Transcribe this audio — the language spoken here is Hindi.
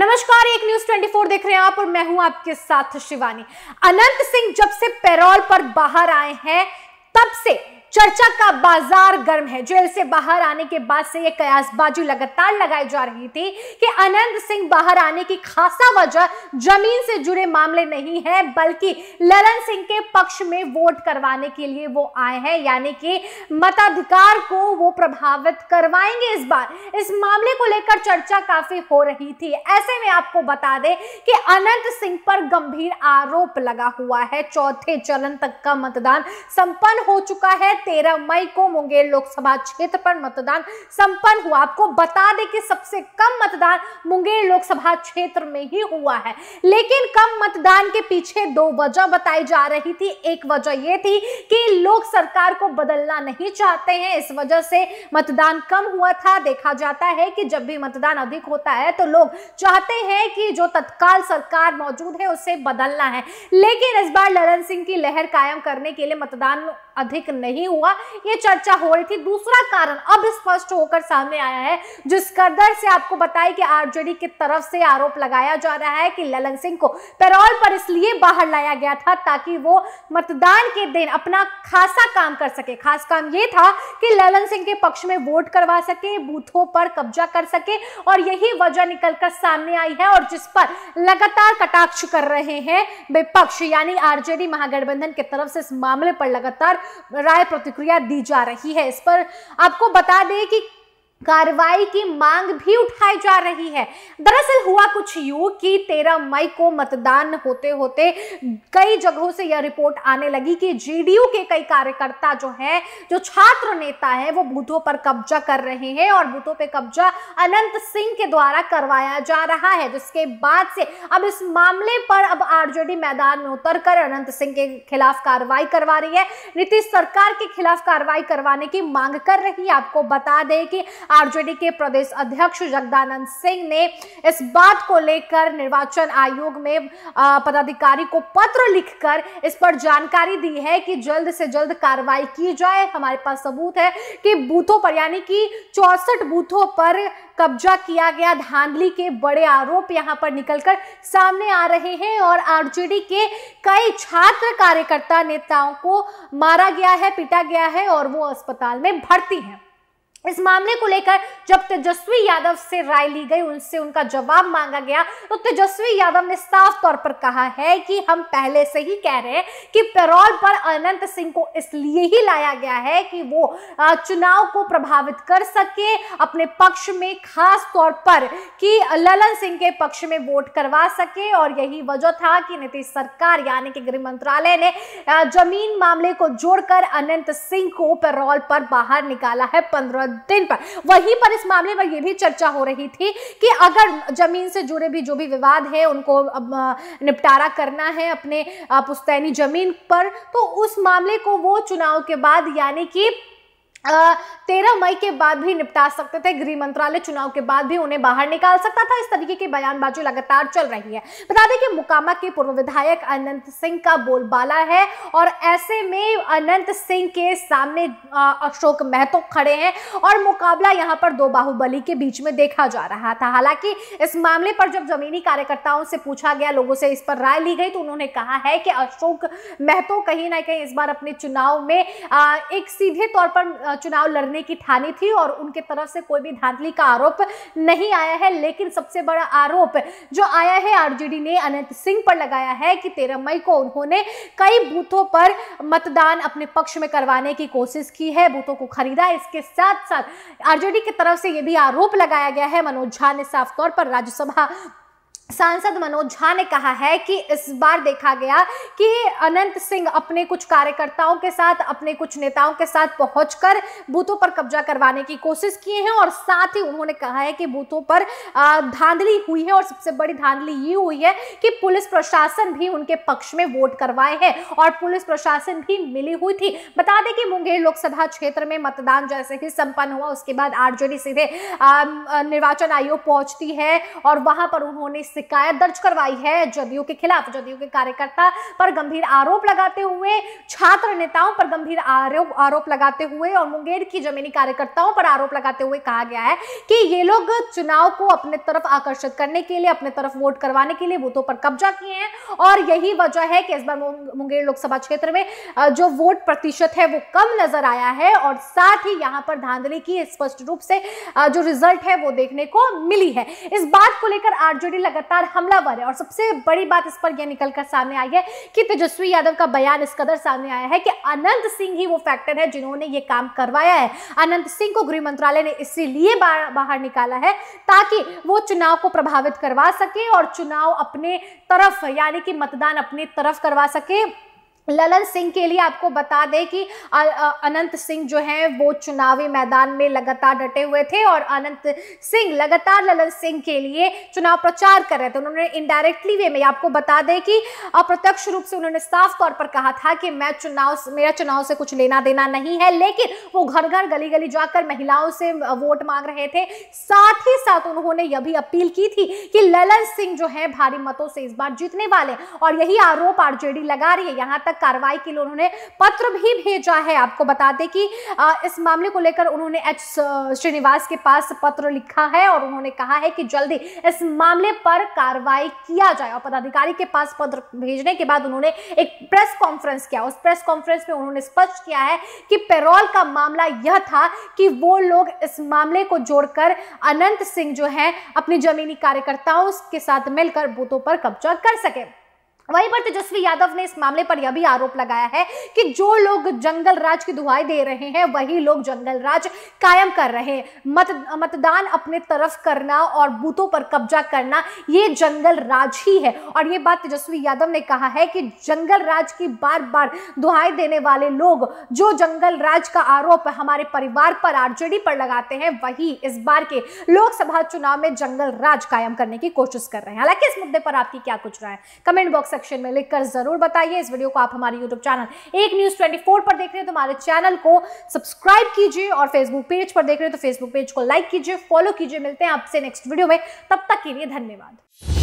नमस्कार एक न्यूज 24 देख रहे हैं आप और मैं हूं आपके साथ शिवानी अनंत सिंह जब से पेरोल पर बाहर आए हैं तब से चर्चा का बाजार गर्म है जेल से बाहर आने के बाद से ये कयासबाजी लगातार लगाई जा रही थी कि अनंत सिंह बाहर आने की खासा वजह जमीन से जुड़े मामले नहीं है बल्कि ललन सिंह के पक्ष में वोट करवाने के लिए वो आए हैं यानी कि मताधिकार को वो प्रभावित करवाएंगे इस बार इस मामले को लेकर चर्चा काफी हो रही थी ऐसे में आपको बता दें कि अनंत सिंह पर गंभीर आरोप लगा हुआ है चौथे चरण तक का मतदान संपन्न हो चुका है तेरह मई को मुंगेर लोकसभा क्षेत्र पर मतदान संपन्न हुआ आपको बता दें कि सबसे कम मतदान मुंगेर लोकसभा क्षेत्र में ही हुआ है लेकिन कम मतदान के पीछे दो वजह बताई जा रही थी एक वजह यह थी कि लोग सरकार को बदलना नहीं चाहते हैं इस वजह से मतदान कम हुआ था देखा जाता है कि जब भी मतदान अधिक होता है तो लोग चाहते हैं कि जो तत्काल सरकार मौजूद है उसे बदलना है लेकिन इस बार ललन सिंह की लहर कायम करने के लिए मतदान अधिक नहीं नहीं हुआ ये चर्चा हो रही थी दूसरा कारण अब स्पष्ट होकर सामने आया है जो स्कर्दर से आपको बताया कि आरजेडी की तरफ से आरोप लगाया जा रहा है कि ललन सिंह को पेरोल पर इसलिए बाहर लाया गया था ताकि वो मतदान के दिन अपना खासा काम कर सके खास काम ये था कि ललन सिंह के पक्ष में वोट करवा सके बूथों पर कब्जा कर सके और यही वजह निकलकर सामने आई है और जिस पर लगातार कटाक्ष कर रहे हैं विपक्ष यानी आरजेडी महागठबंधन की तरफ से इस मामले पर लगातार राय प्रतिक्रिया दी जा रही है इस पर आपको बता दें कि कार्रवाई की मांग भी उठाई जा रही है दरअसल हुआ कुछ यू कि 13 मई को मतदान होते होते कई जगहों से यह रिपोर्ट आने लगी कि जीडीयू के कई कार्यकर्ता जो है जो छात्र नेता है वो बूथों पर कब्जा कर रहे हैं और बूथों पर कब्जा अनंत सिंह के द्वारा करवाया जा रहा है जिसके बाद से अब इस मामले पर अब आरजेडी मैदान में उतर कर अनंत सिंह के खिलाफ कार्रवाई करवा रही है नीतीश सरकार के खिलाफ कार्रवाई करवाने की मांग कर रही है आपको बता दें कि आरजेडी के प्रदेश अध्यक्ष जगदानंद सिंह ने इस बात को लेकर निर्वाचन आयोग में पदाधिकारी को पत्र लिखकर इस पर जानकारी दी है कि जल्द से जल्द कार्रवाई की जाए हमारे पास सबूत है कि बूथों पर यानी कि चौसठ बूथों पर कब्जा किया गया धांधली के बड़े आरोप यहां पर निकलकर सामने आ रहे हैं और आरजेडी के कई छात्र कार्यकर्ता नेताओं को मारा गया है पीटा गया है और वो अस्पताल में भर्ती हैं इस मामले को लेकर जब तेजस्वी यादव से राय ली गई उनसे उनका जवाब मांगा गया तो तेजस्वी यादव ने साफ तौर पर कहा है कि हम पहले से ही कह रहे हैं कि पेरोल पर अनंत सिंह को इसलिए ही लाया गया है कि वो चुनाव को प्रभावित कर सके अपने पक्ष में खास तौर पर कि ललन सिंह के पक्ष में वोट करवा सके और यही वजह था कि नीतीश सरकार यानी कि गृह मंत्रालय ने जमीन मामले को जोड़कर अनंत सिंह को पेरोल पर बाहर निकाला है पंद्रह दिन पर वहीं पर इस मामले पर यह भी चर्चा हो रही थी कि अगर जमीन से जुड़े भी जो भी विवाद है उनको निपटारा करना है अपने पुस्तैनी जमीन पर तो उस मामले को वो चुनाव के बाद यानी कि तेरह मई के बाद भी निपटा सकते थे गृह मंत्रालय चुनाव के बाद भी उन्हें बाहर निकाल सकता था इस तरीके की बयानबाजी लगातार चल रही है बता दें कि मुकामा के पूर्व विधायक अनंत सिंह का बोलबाला है और ऐसे में अनंत सिंह के सामने अशोक महतो खड़े हैं और मुकाबला यहाँ पर दो बाहुबली के बीच में देखा जा रहा था हालांकि इस मामले पर जब जमीनी कार्यकर्ताओं से पूछा गया लोगों से इस पर राय ली गई तो उन्होंने कहा है कि अशोक महतो कहीं ना कहीं इस बार अपने चुनाव में एक सीधे तौर पर चुनाव लड़ने की ठानी थी और उनके तरफ से कोई भी धांधली का आरोप नहीं आया है लेकिन सबसे बड़ा आरोप जो आया है आरजेडी ने अनंत सिंह पर लगाया है कि तेरह मई को उन्होंने कई बूथों पर मतदान अपने पक्ष में करवाने की कोशिश की है बूथों को खरीदा इसके साथ साथ आरजेडी की तरफ से यह भी आरोप लगाया गया है मनोज झा ने साफ तौर पर राज्यसभा सांसद मनोज झा ने कहा है कि इस बार देखा गया कि अनंत सिंह अपने कुछ कार्यकर्ताओं के साथ अपने कुछ नेताओं के साथ पहुंचकर बूथों पर कब्जा करवाने की कोशिश किए हैं और साथ ही उन्होंने कहा है कि बूथों पर धांधली हुई है और सबसे बड़ी धांधली ये हुई है कि पुलिस प्रशासन भी उनके पक्ष में वोट करवाए हैं और पुलिस प्रशासन भी मिली हुई थी बता दें कि मुंगेर लोकसभा क्षेत्र में मतदान जैसे ही संपन्न हुआ उसके बाद आरजेडी सीधे निर्वाचन आयोग पहुंचती है और वहां पर उन्होंने शिकायत दर्ज करवाई है जदयू के खिलाफ जदयू के कार्यकर्ता पर गंभीर आरोप लगाते हुए छात्र नेताओं पर गंभीर आरोप आरोप लगाते हुए और मुंगेर की जमीनी कार्यकर्ताओं पर आरोप लगाते हुए कहा गया है कि ये लोग चुनाव को अपने तरफ आकर्षित करने के लिए अपने तरफ वोट करवाने के लिए बूथों पर कब्जा किए हैं और यही वजह है कि इस बार मुंगेर लोकसभा क्षेत्र में जो वोट प्रतिशत है वो कम नजर आया है और साथ ही यहां पर धांधली की स्पष्ट रूप से जो रिजल्ट है वो देखने को मिली है इस बात को लेकर आरजेडी लगातार लगातार हमलावर है और सबसे बड़ी बात इस पर यह निकलकर सामने आई है कि तेजस्वी यादव का बयान इस कदर सामने आया है कि अनंत सिंह ही वो फैक्टर है जिन्होंने ये काम करवाया है अनंत सिंह को गृह मंत्रालय ने इसीलिए बाहर निकाला है ताकि वो चुनाव को प्रभावित करवा सके और चुनाव अपने तरफ यानी कि मतदान अपने तरफ करवा सके ललन सिंह के लिए आपको बता दें कि अनंत सिंह जो हैं वो चुनावी मैदान में लगातार डटे हुए थे और अनंत सिंह लगातार ललन सिंह के लिए चुनाव प्रचार कर रहे थे उन्होंने इनडायरेक्टली वे में आपको बता दें कि अप्रत्यक्ष रूप से उन्होंने साफ तौर पर कहा था कि मैं चुनाव मेरा चुनाव से कुछ लेना देना नहीं है लेकिन वो घर घर गली गली जाकर महिलाओं से वोट मांग रहे थे साथ ही साथ उन्होंने यह भी अपील की थी कि ललन सिंह जो है भारी मतों से इस बार जीतने वाले और यही आरोप आरजेडी लगा रही है यहां तक कार्रवाई के लिए उन्होंने पत्र भी भेजा है आपको बता दें कि इस मामले को लेकर उन्होंने एच श्रीनिवास के पास पत्र लिखा है और उन्होंने कहा है कि जल्दी इस मामले पर कार्रवाई किया जाए और पदाधिकारी के पास पत्र भेजने के बाद उन्होंने एक प्रेस कॉन्फ्रेंस किया उस प्रेस कॉन्फ्रेंस में उन्होंने स्पष्ट किया है कि पेरोल का मामला यह था कि वो लोग इस मामले को जोड़कर अनंत सिंह जो है अपनी जमीनी कार्यकर्ताओं के साथ मिलकर बूथों पर कब्जा कर सके वहीं पर तेजस्वी यादव ने इस मामले पर यह भी आरोप लगाया है कि जो लोग जंगल राज की दुहाई दे रहे हैं वही लोग जंगल राज कायम कर रहे हैं मत मतदान अपने तरफ करना और बूथों पर कब्जा करना ये जंगल राज ही है और ये बात तेजस्वी यादव ने कहा है कि जंगल राज की बार बार दुहाई देने वाले लोग जो जंगल राज का आरोप हमारे परिवार पर आरजेडी पर लगाते हैं वही इस बार के लोकसभा चुनाव में जंगल राज कायम करने की कोशिश कर रहे हैं हालांकि इस मुद्दे पर आपकी क्या कुछ राय कमेंट बॉक्स सेक्शन में लिखकर जरूर बताइए इस वीडियो को आप हमारे यूट्यूब चैनल एक न्यूज ट्वेंटी पर देख रहे हैं तो हमारे चैनल को सब्सक्राइब कीजिए और फेसबुक पेज पर देख रहे हैं तो फेसबुक पेज को लाइक कीजिए फॉलो कीजिए मिलते हैं आपसे नेक्स्ट वीडियो में तब तक के लिए धन्यवाद